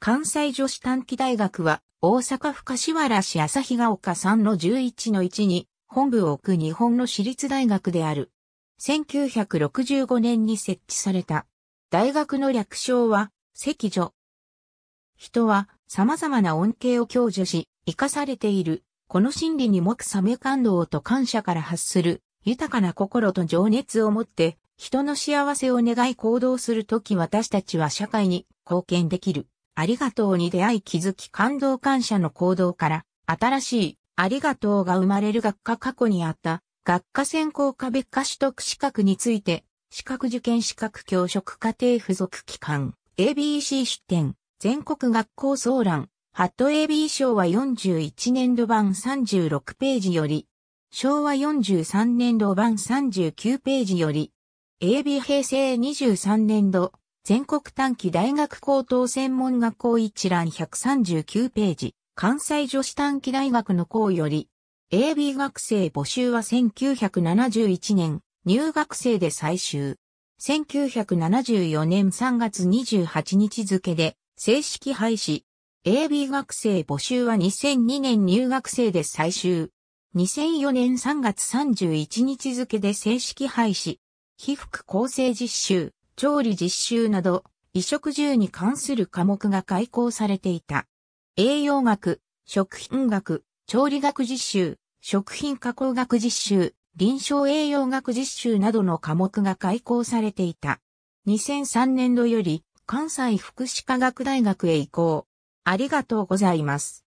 関西女子短期大学は、大阪府柏原市日が丘3の11の1に、本部を置く日本の私立大学である。1965年に設置された。大学の略称は、赤女。人は様々な恩恵を享受し、生かされている。この真理に目覚め感動と感謝から発する、豊かな心と情熱を持って、人の幸せを願い行動するとき私たちは社会に貢献できる。ありがとうに出会い気づき感動感謝の行動から、新しい、ありがとうが生まれる学科過去にあった、学科専攻科別科取得資格について、資格受験資格教職課程付属機関、ABC 出展、全国学校総覧、ハット AB 賞は41年度版36ページより、昭和43年度版39ページより、AB 平成23年度全国短期大学高等専門学校一覧139ページ、関西女子短期大学の校より、AB 学生募集は1971年、入学生で最終。1974年3月28日付で正式廃止。AB 学生募集は2002年入学生で最終。2004年3月31日付で正式廃止。被服構成実習。調理実習など、衣食住に関する科目が開講されていた。栄養学、食品学、調理学実習、食品加工学実習、臨床栄養学実習などの科目が開講されていた。2003年度より関西福祉科学大学へ移行。ありがとうございます。